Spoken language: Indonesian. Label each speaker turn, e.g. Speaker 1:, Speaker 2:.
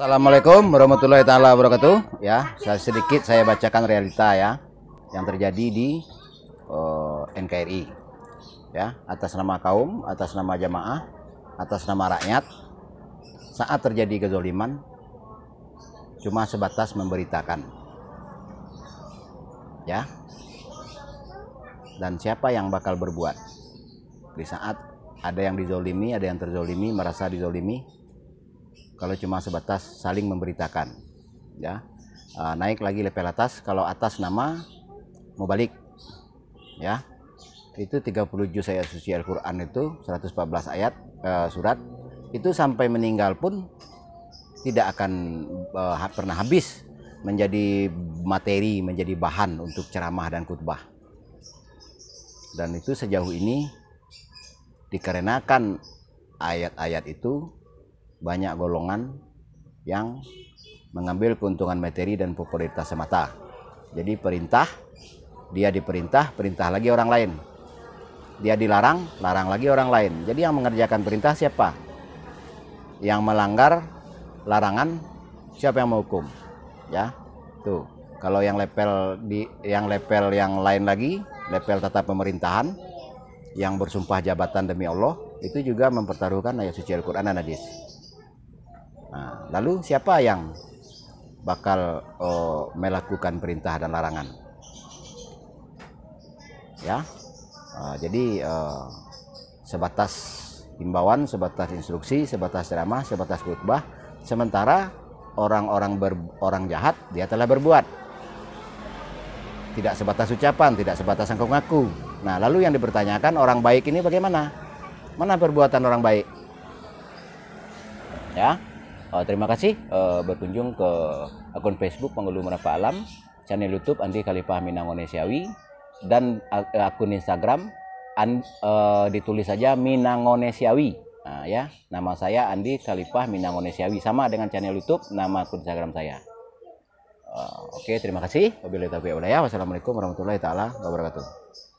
Speaker 1: Assalamualaikum warahmatullahi taala wabarakatuh. Ya, saya sedikit saya bacakan realita ya yang terjadi di uh, eh, NKRI. Ya, atas nama kaum, atas nama jamaah, atas nama rakyat saat terjadi kezoliman cuma sebatas memberitakan. Ya. Dan siapa yang bakal berbuat? Di saat ada yang dizolimi, ada yang terzolimi, merasa dizolimi, kalau cuma sebatas saling memberitakan ya ah, naik lagi level atas kalau atas nama mau balik ya itu 30 juz ayat suci Al-Quran itu 114 ayat eh, surat itu sampai meninggal pun tidak akan eh, pernah habis menjadi materi menjadi bahan untuk ceramah dan khutbah dan itu sejauh ini dikarenakan ayat-ayat itu banyak golongan yang mengambil keuntungan materi dan popularitas semata. Jadi perintah, dia diperintah, perintah lagi orang lain. Dia dilarang, larang lagi orang lain. Jadi yang mengerjakan perintah siapa? Yang melanggar larangan siapa yang menghukum? Ya. Tuh. Kalau yang level di yang level yang lain lagi, level tata pemerintahan yang bersumpah jabatan demi Allah itu juga mempertaruhkan ayat suci Al-Qur'an dan hadis. Lalu siapa yang bakal oh, melakukan perintah dan larangan? Ya, uh, jadi uh, sebatas himbauan, sebatas instruksi, sebatas ceramah, sebatas khutbah. Sementara orang-orang orang jahat dia telah berbuat. Tidak sebatas ucapan, tidak sebatas angkung ngaku. Nah, lalu yang dipertanyakan orang baik ini bagaimana? Mana perbuatan orang baik? Ya. Uh, terima kasih uh, berkunjung ke akun Facebook Penggulu Merapa Alam, channel YouTube Andi Khalifah Minangonesiawi, dan eh, akun Instagram and, uh, ditulis saja Minangonesiawi. Nah, ya, nama saya Andi Khalifah Minangonesiawi sama dengan channel YouTube nama akun Instagram saya. Uh, Oke, okay, terima kasih. Wabillahi taufiq Wassalamualaikum warahmatullahi taala wabarakatuh.